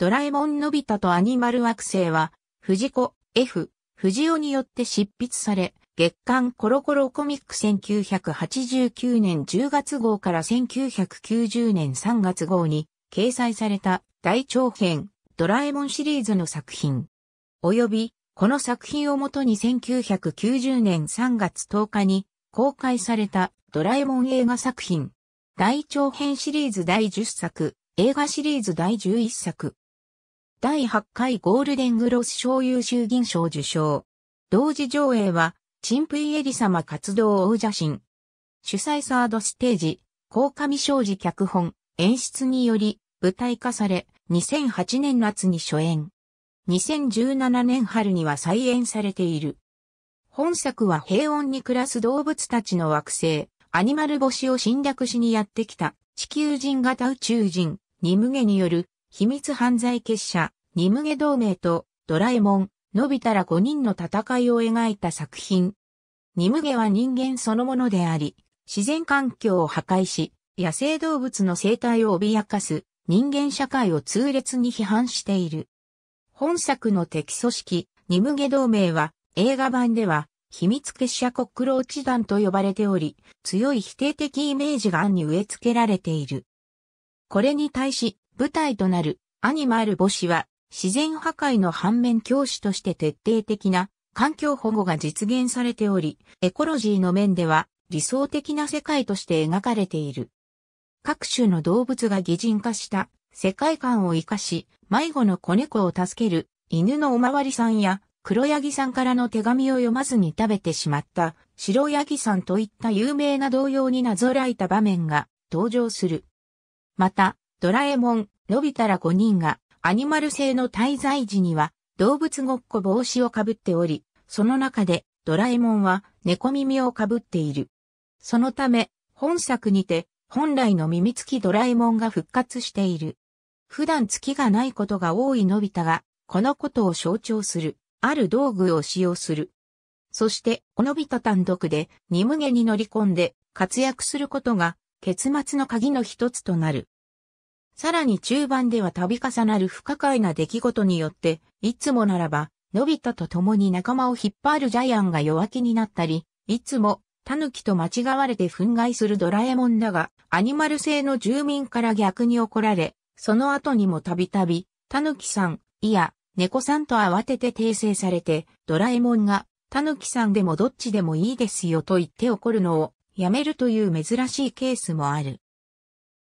ドラえもんのび太とアニマル惑星は、藤子 F、藤尾によって執筆され、月刊コロコロコミック1989年10月号から1990年3月号に掲載された大長編ドラえもんシリーズの作品。及び、この作品をもとに1990年3月10日に公開されたドラえもん映画作品。大長編シリーズ第10作、映画シリーズ第11作。第8回ゴールデングロス賞優秀銀賞受賞。同時上映は、チンプイエリ様活動王者神。主催サードステージ、高上昌司脚本、演出により、舞台化され、2008年夏に初演。2017年春には再演されている。本作は平穏に暮らす動物たちの惑星、アニマル星を侵略しにやってきた地球人型宇宙人、ニムゲによる秘密犯罪結社、ニムゲ同盟とドラえもん、のびたら5人の戦いを描いた作品。ニムゲは人間そのものであり、自然環境を破壊し、野生動物の生態を脅かす人間社会を痛烈に批判している。本作の敵組織、ニムゲ同盟は映画版では秘密結社コックローチ団と呼ばれており、強い否定的イメージが案に植え付けられている。これに対し、舞台となるアニマル母子は自然破壊の反面教師として徹底的な環境保護が実現されており、エコロジーの面では理想的な世界として描かれている。各種の動物が擬人化した世界観を活かし、迷子の子猫を助ける犬のおまわりさんや黒ヤギさんからの手紙を読まずに食べてしまった白ヤギさんといった有名な童謡になぞらえた場面が登場する。また、ドラえもん、のびたら5人がアニマル製の滞在時には動物ごっこ帽子をかぶっており、その中でドラえもんは猫耳をかぶっている。そのため、本作にて本来の耳つきドラえもんが復活している。普段月がないことが多いのび太が、このことを象徴する、ある道具を使用する。そして、のび太単独で、二無限に乗り込んで、活躍することが、結末の鍵の一つとなる。さらに中盤では度重なる不可解な出来事によって、いつもならば、のび太と共に仲間を引っ張るジャイアンが弱気になったり、いつも、タヌキと間違われて憤慨するドラえもんだが、アニマル性の住民から逆に怒られ、その後にもたびたび、タヌキさん、いや、猫さんと慌てて訂正されて、ドラえもんが、タヌキさんでもどっちでもいいですよと言って怒るのを、やめるという珍しいケースもある。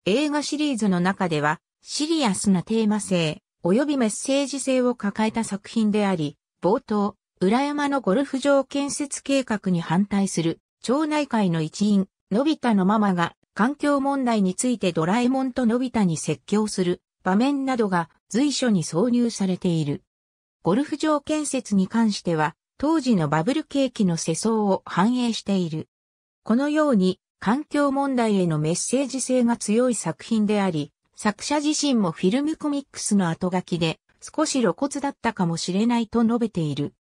映画シリーズの中では、シリアスなテーマ性、及びメッセージ性を抱えた作品であり、冒頭、裏山のゴルフ場建設計画に反対する、町内会の一員、のび太のママが、環境問題についてドラえもんとのび太に説教する場面などが随所に挿入されている。ゴルフ場建設に関しては、当時のバブル景気の世相を反映している。このように、環境問題へのメッセージ性が強い作品であり、作者自身もフィルムコミックスの後書きで少し露骨だったかもしれないと述べている。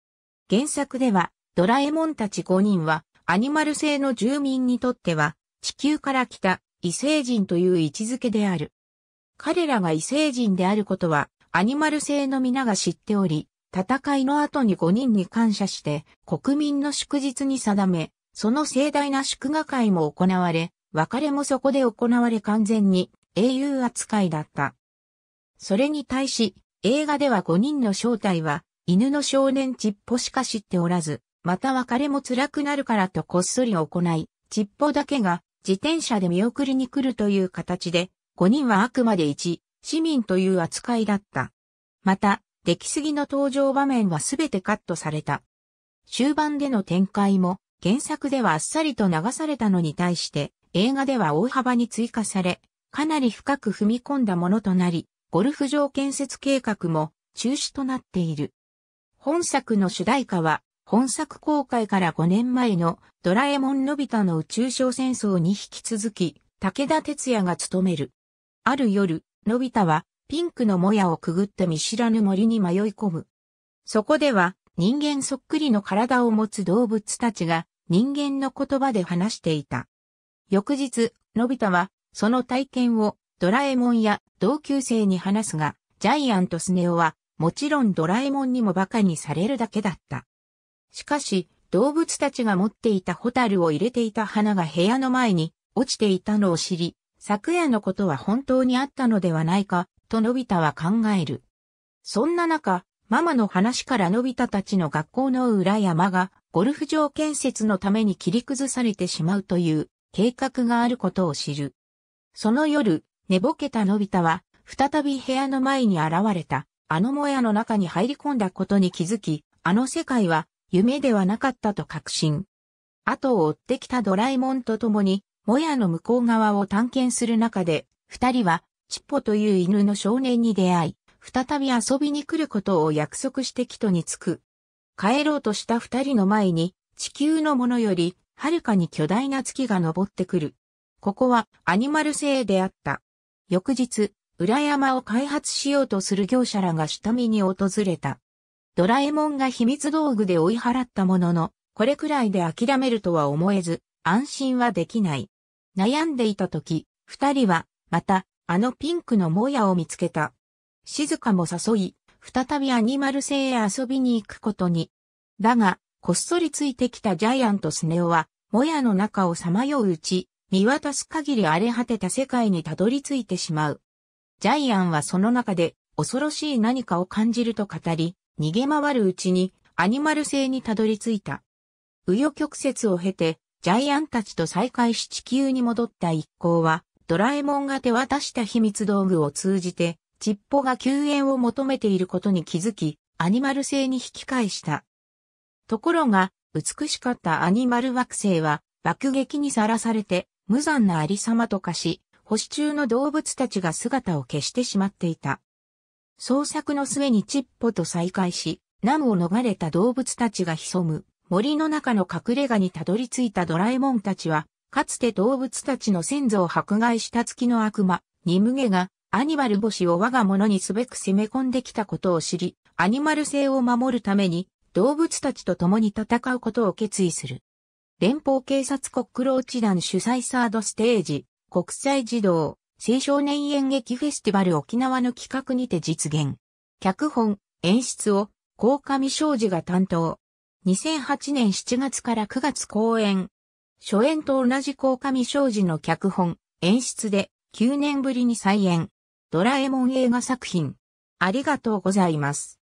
原作ではドラえもんたち5人はアニマル星の住民にとっては地球から来た異星人という位置づけである。彼らが異星人であることはアニマル星の皆が知っており、戦いの後に5人に感謝して国民の祝日に定め、その盛大な祝賀会も行われ、別れもそこで行われ完全に英雄扱いだった。それに対し、映画では5人の正体は、犬の少年ちっぽしか知っておらず、また別れも辛くなるからとこっそり行い、ちっぽだけが自転車で見送りに来るという形で、5人はあくまで一、市民という扱いだった。また、出来すぎの登場場面はすべてカットされた。終盤での展開も、原作ではあっさりと流されたのに対して、映画では大幅に追加され、かなり深く踏み込んだものとなり、ゴルフ場建設計画も中止となっている。本作の主題歌は、本作公開から5年前のドラえもんのび太の宇宙小戦争に引き続き、武田鉄矢が務める。ある夜、のび太はピンクのもやをくぐった見知らぬ森に迷い込む。そこでは人間そっくりの体を持つ動物たちが人間の言葉で話していた。翌日、のび太は、その体験をドラえもんや同級生に話すが、ジャイアンとスネ夫は、もちろんドラえもんにも馬鹿にされるだけだった。しかし、動物たちが持っていたホタルを入れていた花が部屋の前に落ちていたのを知り、昨夜のことは本当にあったのではないか、とのび太は考える。そんな中、ママの話からのび太たちの学校の裏山がゴルフ場建設のために切り崩されてしまうという計画があることを知る。その夜、寝ぼけたのび太は、再び部屋の前に現れた、あのもやの中に入り込んだことに気づき、あの世界は夢ではなかったと確信。後を追ってきたドラえもんと共に、もやの向こう側を探検する中で、二人は、チッポという犬の少年に出会い、再び遊びに来ることを約束して帰途に着く。帰ろうとした二人の前に、地球のものより、はるかに巨大な月が昇ってくる。ここはアニマル星であった。翌日、裏山を開発しようとする業者らが下見に訪れた。ドラえもんが秘密道具で追い払ったものの、これくらいで諦めるとは思えず、安心はできない。悩んでいた時、二人は、また、あのピンクのモヤを見つけた。静かも誘い、再びアニマル星へ遊びに行くことに。だが、こっそりついてきたジャイアントスネオは、もやの中をさまよううち、見渡す限り荒れ果てた世界にたどり着いてしまう。ジャイアンはその中で恐ろしい何かを感じると語り、逃げ回るうちにアニマル星にたどり着いた。紆余曲折を経て、ジャイアンたちと再会し地球に戻った一行は、ドラえもんが手渡した秘密道具を通じて、チッポが救援を求めていることに気づき、アニマル星に引き返した。ところが、美しかったアニマル惑星は、爆撃にさらされて、無残なありさまと化し、星中の動物たちが姿を消してしまっていた。創作の末にチッポと再会し、難を逃れた動物たちが潜む森の中の隠れ家にたどり着いたドラえもんたちは、かつて動物たちの先祖を迫害した月の悪魔、ニムゲがアニマル星を我が物にすべく攻め込んできたことを知り、アニマル性を守るために動物たちと共に戦うことを決意する。連邦警察国クローチ団主催サードステージ国際児童青少年演劇フェスティバル沖縄の企画にて実現。脚本、演出を、高上昌司が担当。2008年7月から9月公演。初演と同じ高上昌司の脚本、演出で9年ぶりに再演。ドラえもん映画作品。ありがとうございます。